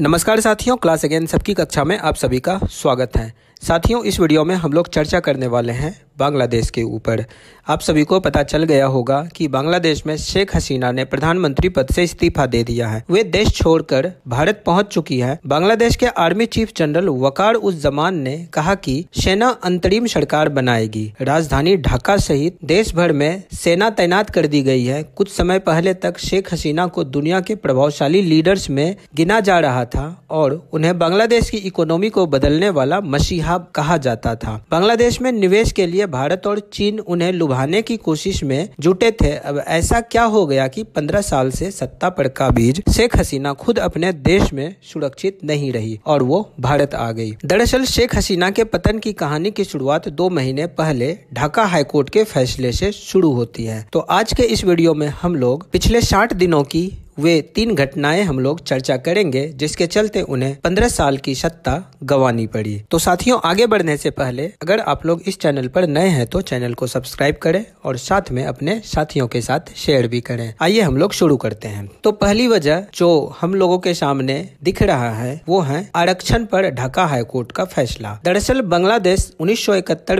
नमस्कार साथियों class again सबकी कक्षा में आप सभी का स्वागत है साथियों इस वीडियो में हम लोग चर्चा करने वाले हैं बांग्लादेश के ऊपर आप सभी को पता चल गया होगा कि बांग्लादेश में शेख हसीना ने प्रधानमंत्री पद से इस्तीफा दे दिया है वे देश छोड़कर भारत पहुंच चुकी है बांग्लादेश के आर्मी चीफ जनरल वकार उस जमान ने कहा कि सेना अंतरिम सरकार बनाएगी राजधानी ढाका सहित देश भर में सेना तैनात कर दी गई है कुछ समय पहले तक शेख हसीना को दुनिया के प्रभावशाली लीडर्स में गिना जा रहा था और उन्हें बांग्लादेश की इकोनॉमी को बदलने वाला मसीहा साहब कहा जाता था बांग्लादेश में निवेश के लिए भारत और चीन उन्हें लुभाने की कोशिश में जुटे थे अब ऐसा क्या हो गया कि पंद्रह साल से सत्ता पर का बीज शेख हसीना खुद अपने देश में सुरक्षित नहीं रही और वो भारत आ गई दरअसल शेख हसीना के पतन की कहानी की शुरुआत दो महीने पहले ढाका हाईकोर्ट के फैसले से शुरू होती है तो आज के इस वीडियो में हम लोग पिछले साठ दिनों की वे तीन घटनाएं हम लोग चर्चा करेंगे जिसके चलते उन्हें पंद्रह साल की सत्ता गंवानी पड़ी तो साथियों आगे बढ़ने से पहले अगर आप लोग इस चैनल पर नए हैं तो चैनल को सब्सक्राइब करें और साथ में अपने साथियों के साथ शेयर भी करें आइए हम लोग शुरू करते हैं तो पहली वजह जो हम लोगों के सामने दिख रहा है वो है आरक्षण पर ढाका हाईकोर्ट का फैसला दरअसल बांग्लादेश उन्नीस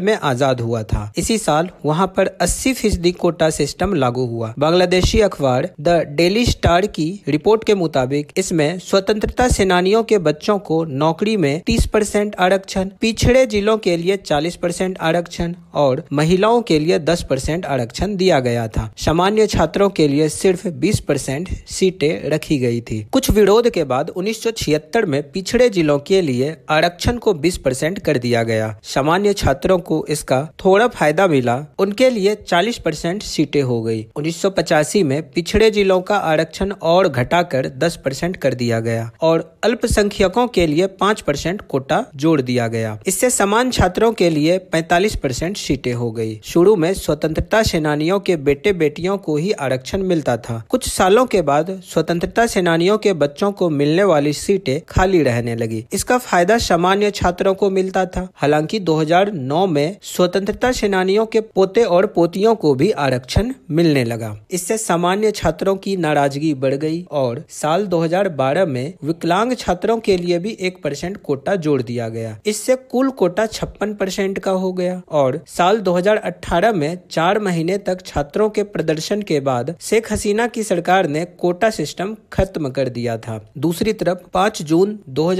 में आजाद हुआ था इसी साल वहाँ पर अस्सी फीसदी कोटा सिस्टम लागू हुआ बांग्लादेशी अखबार द डेली स्टार छत्तीसगढ़ की रिपोर्ट के मुताबिक इसमें स्वतंत्रता सेनानियों के बच्चों को नौकरी में 30 परसेंट आरक्षण पिछड़े जिलों के लिए 40 परसेंट आरक्षण और महिलाओं के लिए 10 परसेंट आरक्षण दिया गया था सामान्य छात्रों के लिए सिर्फ 20 परसेंट सीटें रखी गई थी कुछ विरोध के बाद उन्नीस में पिछड़े जिलों के लिए आरक्षण को बीस परसेंट कर दिया गया सामान्य छात्रों को इसका थोड़ा फायदा मिला उनके लिए चालीस परसेंट सीटें हो गयी उन्नीस में पिछड़े जिलों का आरक्षण और घटाकर 10 परसेंट कर दिया गया और अल्पसंख्यकों के लिए 5 परसेंट कोटा जोड़ दिया गया इससे समान छात्रों के लिए 45 परसेंट सीटें हो गई शुरू में स्वतंत्रता सेनानियों के बेटे बेटियों को ही आरक्षण मिलता था कुछ सालों के बाद स्वतंत्रता सेनानियों के बच्चों को मिलने वाली सीटें खाली रहने लगी इसका फायदा सामान्य छात्रों को मिलता था हालांकि 2009 में स्वतंत्रता सेनानियों के पोते और पोतियों को भी आरक्षण मिलने लगा इससे सामान्य छात्रों की नाराजगी बढ़ गई और साल 2012 में विकलांग छात्रों के लिए भी एक परसेंट कोटा जोड़ दिया गया इससे कुल कोटा छप्पन परसेंट का हो गया और साल 2018 में चार महीने तक छात्रों के प्रदर्शन के बाद शेख हसीना की सरकार ने कोटा सिस्टम खत्म कर दिया था दूसरी तरफ पाँच जून दो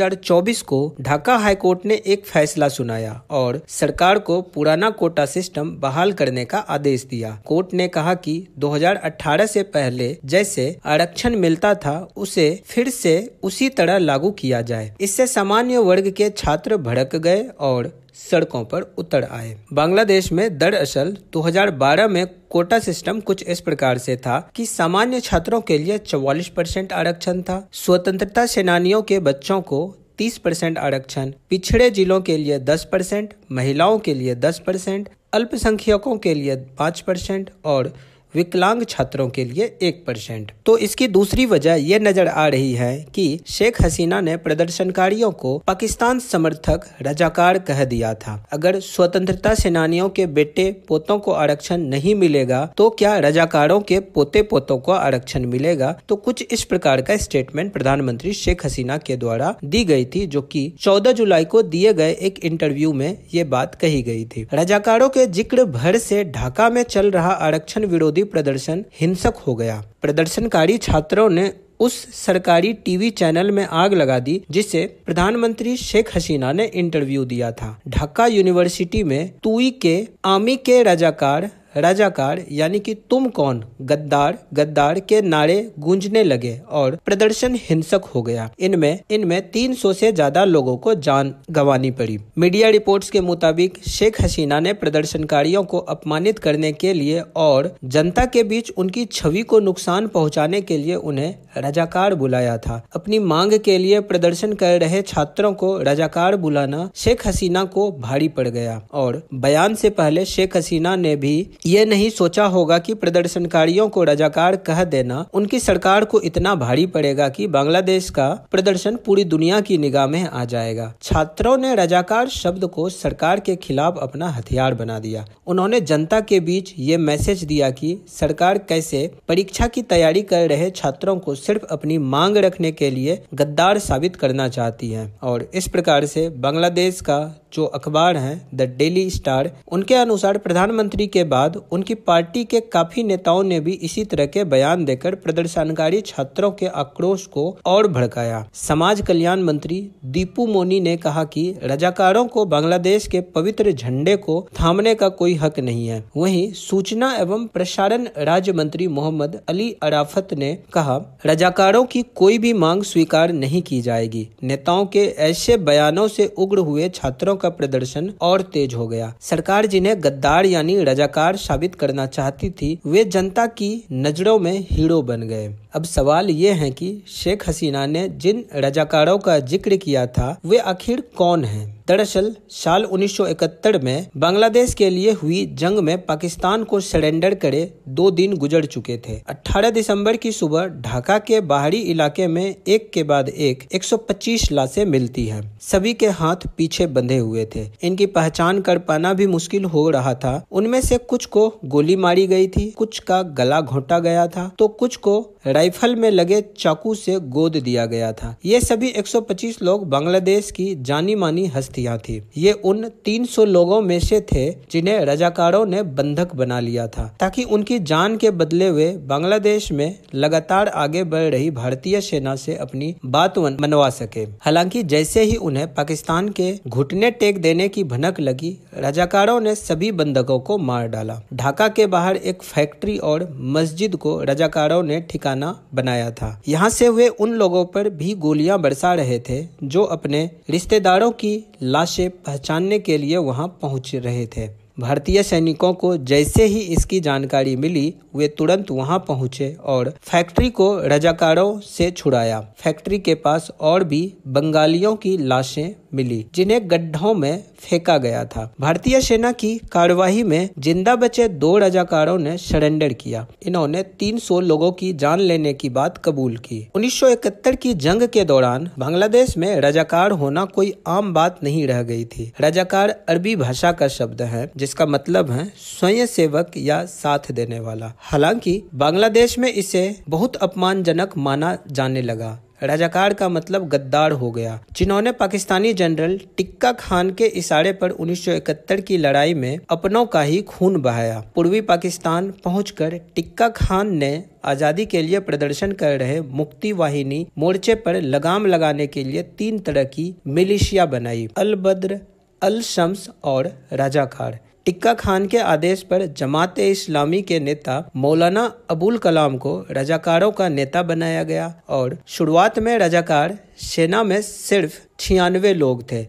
को ढाका हाईकोर्ट ने एक फैसला सुनाया और सरकार को पुराना कोटा सिस्टम बहाल करने का आदेश दिया कोर्ट ने कहा कि 2018 से पहले जैसे आरक्षण आरक्षण मिलता था उसे फिर से उसी तरह लागू किया जाए इससे सामान्य वर्ग के छात्र भड़क गए और सड़कों पर उतर आए बांग्लादेश में दरअसल 2012 में कोटा सिस्टम कुछ इस प्रकार से था कि सामान्य छात्रों के लिए 44 परसेंट आरक्षण था स्वतंत्रता सेनानियों के बच्चों को 30 परसेंट आरक्षण पिछड़े जिलों के लिए 10 परसेंट महिलाओं के लिए 10 परसेंट अल्पसंख्यकों के लिए 5 परसेंट और विकलांग छात्रों के लिए एक परसेंट तो इसकी दूसरी वजह ये नजर आ रही है कि शेख हसीना ने प्रदर्शनकारियों को पाकिस्तान समर्थक रजाकार कह दिया था अगर स्वतंत्रता सेनानियों के बेटे पोतों को आरक्षण नहीं मिलेगा तो क्या रजाकारों के पोते पोतों को आरक्षण मिलेगा तो कुछ इस प्रकार का स्टेटमेंट प्रधानमंत्री शेख हसीना के द्वारा दी गई थी जो की चौदह जुलाई को दिए गए एक इंटरव्यू में ये बात कही गई थी रजाकारों के जिक्र भर से ढाका में चल रहा आरक्षण विरोधी विरोधी प्रदर्शन हिंसक हो गया प्रदर्शनकारी छात्रों ने उस सरकारी टीवी चैनल में आग लगा दी जिसे प्रधानमंत्री शेख हसीना ने इंटरव्यू दिया था ढाका यूनिवर्सिटी में तुई के आमी के रजाकार राजाकार यानी कि तुम कौन गद्दार गद्दार के नारे गूंजने लगे और प्रदर्शन हिंसक हो गया इनमें इनमें तीन सौ से ज्यादा लोगों को जान गंवानी पड़ी मीडिया रिपोर्ट्स के मुताबिक शेख हसीना ने प्रदर्शनकारियों को अपमानित करने के लिए और जनता के बीच उनकी छवि को नुकसान पहुंचाने के लिए उन्हें रजाकार बुलाया था अपनी मांग के लिए प्रदर्शन कर रहे छात्रों को रजाकार बुलाना शेख हसीना को भारी पड़ गया और बयान से पहले शेख हसीना ने भी ये नहीं सोचा होगा कि प्रदर्शनकारियों को रजाकार कह देना उनकी सरकार को इतना भारी पड़ेगा कि बांग्लादेश का प्रदर्शन पूरी दुनिया की निगाह में आ जाएगा छात्रों ने रजाकार शब्द को सरकार के खिलाफ अपना हथियार बना दिया उन्होंने जनता के बीच ये मैसेज दिया कि सरकार कैसे परीक्षा की तैयारी कर रहे छात्रों को सिर्फ अपनी मांग रखने के लिए गद्दार साबित करना चाहती है और इस प्रकार से बांग्लादेश का जो अखबार है द डेली स्टार उनके अनुसार प्रधानमंत्री के बाद उनकी पार्टी के काफी नेताओं ने भी इसी तरह के बयान देकर प्रदर्शनकारी छात्रों के आक्रोश को और भड़काया समाज कल्याण मंत्री दीपू मोनी ने कहा कि रजाकारों को बांग्लादेश के पवित्र झंडे को थामने का कोई हक नहीं है वहीं सूचना एवं प्रसारण राज्य मंत्री मोहम्मद अली अराफत ने कहा रजाकारों की कोई भी मांग स्वीकार नहीं की जाएगी नेताओं के ऐसे बयानों से उग्र हुए छात्रों का प्रदर्शन और तेज हो गया सरकार जिन्हें गद्दार यानी रजाकार साबित करना चाहती थी वे जनता की नजरों में हीरो बन गए अब सवाल ये है कि शेख हसीना ने जिन रजाकारों का जिक्र किया था वे आखिर कौन हैं दरअसल साल 1971 में बांग्लादेश के लिए हुई जंग में पाकिस्तान को सरेंडर करे दो दिन गुजर चुके थे 18 दिसंबर की सुबह ढाका के बाहरी इलाके में एक के बाद एक 125 लाशें मिलती हैं सभी के हाथ पीछे बंधे हुए थे इनकी पहचान कर पाना भी मुश्किल हो रहा था उनमें से कुछ को गोली मारी गई थी कुछ का गला घोटा गया था तो कुछ को राइफल में लगे चाकू से गोद दिया गया था ये सभी 125 लोग बांग्लादेश की जानी मानी हस्तियां थी ये उन 300 लोगों में से थे जिन्हें रजाकारों ने बंधक बना लिया था ताकि उनकी जान के बदले हुए बांग्लादेश में लगातार आगे बढ़ रही भारतीय सेना से अपनी बात मनवा सके हालांकि जैसे ही उन्हें पाकिस्तान के घुटने टेक देने की भनक लगी रजाकारों ने सभी बंधकों को मार डाला ढाका के बाहर एक फैक्ट्री और मस्जिद को रजाकारों ने ठिकाने निशाना बनाया था यहाँ से वे उन लोगों पर भी गोलियां बरसा रहे थे जो अपने रिश्तेदारों की लाशें पहचानने के लिए वहां पहुंच रहे थे भारतीय सैनिकों को जैसे ही इसकी जानकारी मिली वे तुरंत वहां पहुंचे और फैक्ट्री को रजाकारों से छुड़ाया फैक्ट्री के पास और भी बंगालियों की लाशें मिली जिन्हें गड्ढों में फेंका गया था भारतीय सेना की कार्यवाही में जिंदा बचे दो रजाकारों ने सरेंडर किया इन्होंने 300 लोगों की जान लेने की बात कबूल की 1971 की जंग के दौरान बांग्लादेश में रजाकार होना कोई आम बात नहीं रह गई थी रजाकार अरबी भाषा का शब्द है जिसका मतलब है स्वयं सेवक या साथ देने वाला हालांकि बांग्लादेश में इसे बहुत अपमानजनक माना जाने लगा रजाकार का मतलब गद्दार हो गया जिन्होंने पाकिस्तानी जनरल टिक्का खान के इशारे पर 1971 की लड़ाई में अपनों का ही खून बहाया पूर्वी पाकिस्तान पहुंचकर टिक्का खान ने आज़ादी के लिए प्रदर्शन कर रहे मुक्ति वाहिनी मोर्चे पर लगाम लगाने के लिए तीन तरह की मिलिशिया बनाई अल बद्र अल शम्स और राजाकार टिक्का खान के आदेश पर जमात इस्लामी के नेता मौलाना अबुल कलाम को रजाकारों का नेता बनाया गया और शुरुआत में रजाकार सेना में सिर्फ छियानवे लोग थे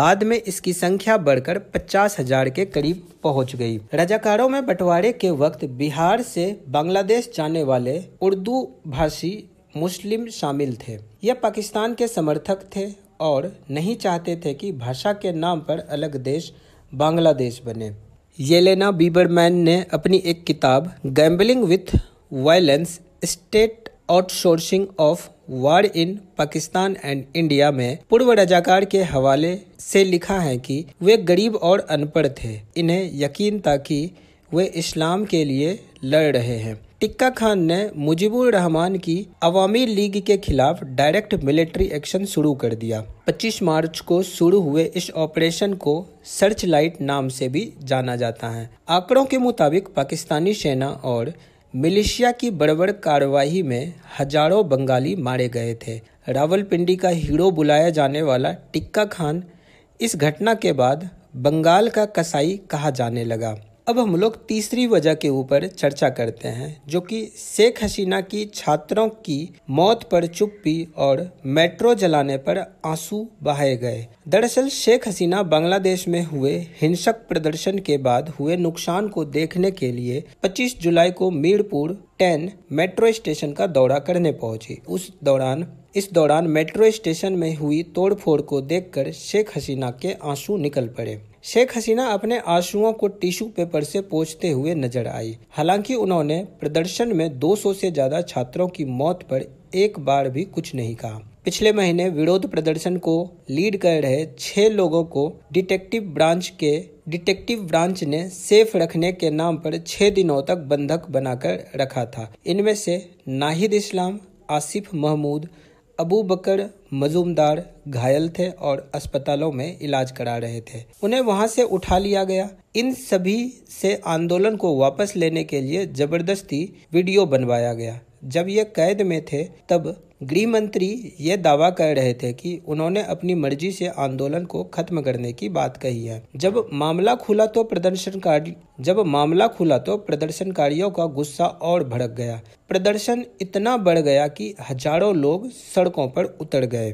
बाद में इसकी संख्या बढ़कर पचास हजार के करीब पहुंच गई रजाकारों में बंटवारे के वक्त बिहार से बांग्लादेश जाने वाले उर्दू भाषी मुस्लिम शामिल थे यह पाकिस्तान के समर्थक थे और नहीं चाहते थे कि भाषा के नाम पर अलग देश बांग्लादेश बने येलेना बीबरमैन ने अपनी एक किताब gambling with violence state outsourcing of war in Pakistan and India में पूर्व रजाकार के हवाले से लिखा है कि वे गरीब और अनपढ़ थे इन्हें यकीन था कि वे इस्लाम के लिए लड़ रहे हैं टिक्का खान ने मुजीबुर रहमान की अवामी लीग के खिलाफ डायरेक्ट मिलिट्री एक्शन शुरू कर दिया 25 मार्च को शुरू हुए इस ऑपरेशन को सर्च लाइट नाम से भी जाना जाता है आंकड़ों के मुताबिक पाकिस्तानी सेना और मिलिशिया की बड़बड़ कार्रवाई में हजारों बंगाली मारे गए थे रावलपिंडी का हीरो बुलाया जाने वाला टिक्का खान इस घटना के बाद बंगाल का कसाई कहा जाने लगा अब हम लोग तीसरी वजह के ऊपर चर्चा करते हैं जो कि शेख हसीना की छात्रों की मौत पर चुप्पी और मेट्रो जलाने पर आंसू बहाए गए दरअसल शेख हसीना बांग्लादेश में हुए हिंसक प्रदर्शन के बाद हुए नुकसान को देखने के लिए 25 जुलाई को मीरपुर टेन मेट्रो स्टेशन का दौरा करने पहुंची उस दौरान इस दौरान मेट्रो स्टेशन में हुई तोड़फोड़ को देखकर शेख हसीना के आंसू निकल पड़े शेख हसीना अपने आंसुओं को टिश्यू पेपर से पोंछते हुए नजर आई हालांकि उन्होंने प्रदर्शन में 200 से ज्यादा छात्रों की मौत पर एक बार भी कुछ नहीं कहा पिछले महीने विरोध प्रदर्शन को लीड कर रहे छह लोगों को डिटेक्टिव ब्रांच के डिटेक्टिव ब्रांच ने सेफ रखने के नाम पर छह दिनों तक बंधक बनाकर रखा था इनमें से नाहिद इस्लाम आसिफ महमूद अबू बकर मजूमदार घायल थे और अस्पतालों में इलाज करा रहे थे उन्हें वहां से उठा लिया गया इन सभी से आंदोलन को वापस लेने के लिए जबरदस्ती वीडियो बनवाया गया जब ये कैद में थे तब गृह मंत्री ये दावा कर रहे थे कि उन्होंने अपनी मर्जी से आंदोलन को खत्म करने की बात कही है जब मामला खुला तो प्रदर्शनकारी जब मामला खुला तो प्रदर्शनकारियों का गुस्सा और भड़क गया प्रदर्शन इतना बढ़ गया कि हजारों लोग सड़कों पर उतर गए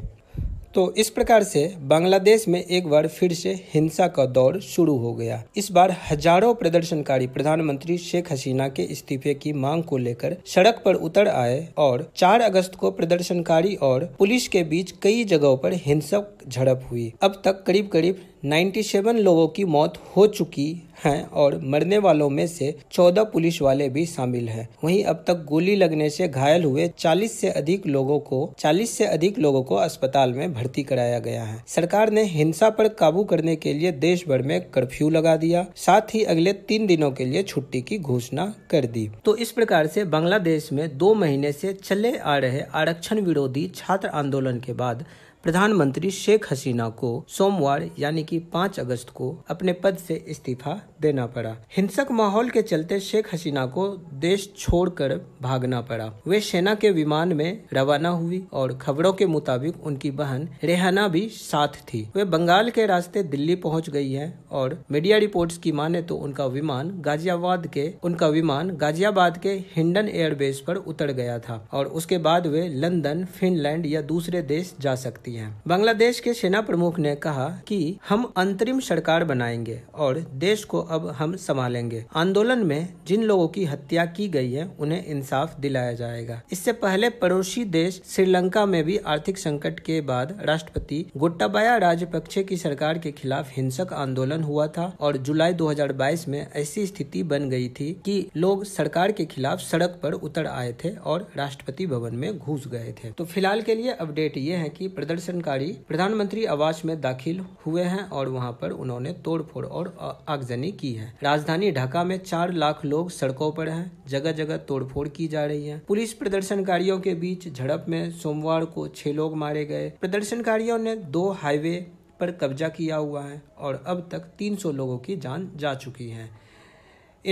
तो इस प्रकार से बांग्लादेश में एक बार फिर से हिंसा का दौर शुरू हो गया इस बार हजारों प्रदर्शनकारी प्रधानमंत्री शेख हसीना के इस्तीफे की मांग को लेकर सड़क पर उतर आए और 4 अगस्त को प्रदर्शनकारी और पुलिस के बीच कई जगहों पर हिंसक झड़प हुई अब तक करीब करीब 97 लोगों की मौत हो चुकी है और मरने वालों में से 14 पुलिस वाले भी शामिल हैं। वहीं अब तक गोली लगने से घायल हुए 40 से अधिक लोगों को 40 से अधिक लोगों को अस्पताल में भर्ती कराया गया है सरकार ने हिंसा पर काबू करने के लिए देश भर में कर्फ्यू लगा दिया साथ ही अगले तीन दिनों के लिए छुट्टी की घोषणा कर दी तो इस प्रकार ऐसी बांग्लादेश में दो महीने ऐसी चले आ रहे आरक्षण विरोधी छात्र आंदोलन के बाद प्रधानमंत्री शेख हसीना को सोमवार यानी कि 5 अगस्त को अपने पद से इस्तीफा देना पड़ा हिंसक माहौल के चलते शेख हसीना को देश छोड़कर भागना पड़ा वे सेना के विमान में रवाना हुई और खबरों के मुताबिक उनकी बहन रेहाना भी साथ थी वे बंगाल के रास्ते दिल्ली पहुंच गई है और मीडिया रिपोर्ट्स की माने तो उनका विमान गाजियाबाद के उनका विमान गाजियाबाद के हिंडन एयरबेस पर उतर गया था और उसके बाद वे लंदन फिनलैंड या दूसरे देश जा सकती रही है बांग्लादेश के सेना प्रमुख ने कहा कि हम अंतरिम सरकार बनाएंगे और देश को अब हम संभालेंगे आंदोलन में जिन लोगों की हत्या की गई है उन्हें इंसाफ दिलाया जाएगा इससे पहले पड़ोसी देश श्रीलंका में भी आर्थिक संकट के बाद राष्ट्रपति गोटाबाया राजपक्षे की सरकार के खिलाफ हिंसक आंदोलन हुआ था और जुलाई 2022 में ऐसी स्थिति बन गई थी कि लोग सरकार के खिलाफ सड़क पर उतर आए थे और राष्ट्रपति भवन में घुस गए थे तो फिलहाल के लिए अपडेट ये है कि प्रदर्शन प्रदर्शनकारी प्रधानमंत्री आवास में दाखिल हुए हैं और वहां पर उन्होंने तोड़फोड़ और आगजनी की है राजधानी ढाका में चार लाख लोग सड़कों पर हैं जगह जगह तोड़फोड़ की जा रही है पुलिस प्रदर्शनकारियों के बीच झड़प में सोमवार को छह लोग मारे गए प्रदर्शनकारियों ने दो हाईवे पर कब्जा किया हुआ है और अब तक 300 लोगों की जान जा चुकी है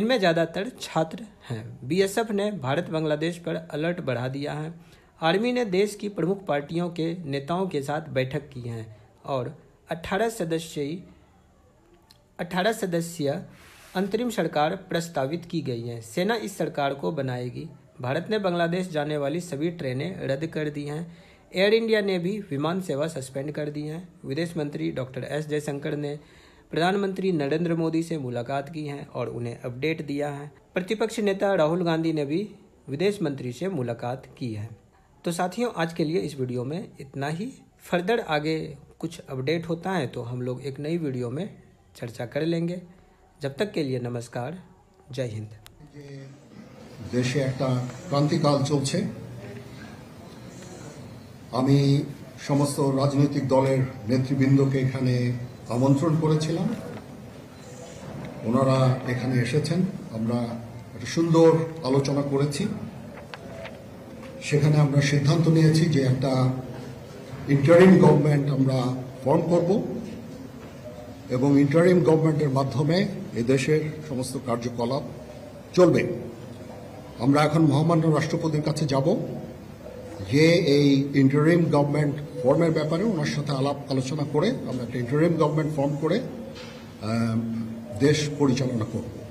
इनमें ज़्यादातर छात्र हैं बीएसएफ ने भारत बांग्लादेश पर अलर्ट बढ़ा दिया है आर्मी ने देश की प्रमुख पार्टियों के नेताओं के साथ बैठक की है और 18 सदस्यी 18 सदस्यीय अंतरिम सरकार प्रस्तावित की गई है सेना इस सरकार को बनाएगी भारत ने बांग्लादेश जाने वाली सभी ट्रेनें रद्द कर दी हैं एयर इंडिया ने भी विमान सेवा सस्पेंड कर दी है विदेश मंत्री डॉक्टर एस जयशंकर ने प्रधानमंत्री नरेंद्र मोदी से मुलाकात की है और उन्हें अपडेट दिया है प्रतिपक्ष नेता राहुल गांधी ने भी विदेश मंत्री से मुलाकात की है तो साथियों आज के लिए इस वीडियो में इतना ही फर्दर आगे कुछ अपडेट होता है तो हम लोग एक नई वीडियो में चर्चा कर लेंगे जब तक के लिए नमस्कार जय हिंद देश क्रांतिकाल चलते समस्त राजनैतिक दल नेतृबृंद के आमंत्रण करा सुंदर आलोचना करी সেখানে আমরা সিদ্ধান্ত নিয়েছি যে একটা ইন্টারিম গভর্নমেন্ট আমরা ফর্ম করব এবং ইন্টারিম গভর্নমেন্টের মাধ্যমে এদেশের সমস্ত কার্যকলাপ চলবে আমরা এখন মহামান্য রাষ্ট্রপতির কাছে যাব যে এই ইন্টারিম গভর্নমেন্ট ফর্মের ব্যাপারে ওনার সাথে আলাপ আলোচনা করে আমরা একটা ইন্টারিম গভর্নমেন্ট ফর্ম করে দেশ পরিচালনা করব